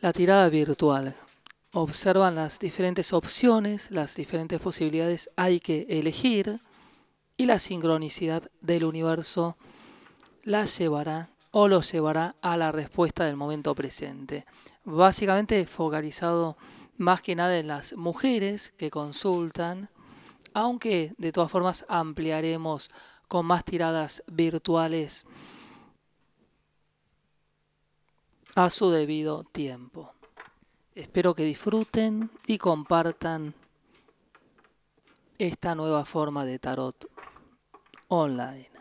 la tirada virtual. Observan las diferentes opciones, las diferentes posibilidades hay que elegir y la sincronicidad del universo la llevará o lo llevará a la respuesta del momento presente. Básicamente focalizado más que nada en las mujeres que consultan, aunque de todas formas ampliaremos con más tiradas virtuales a su debido tiempo. Espero que disfruten y compartan esta nueva forma de tarot online.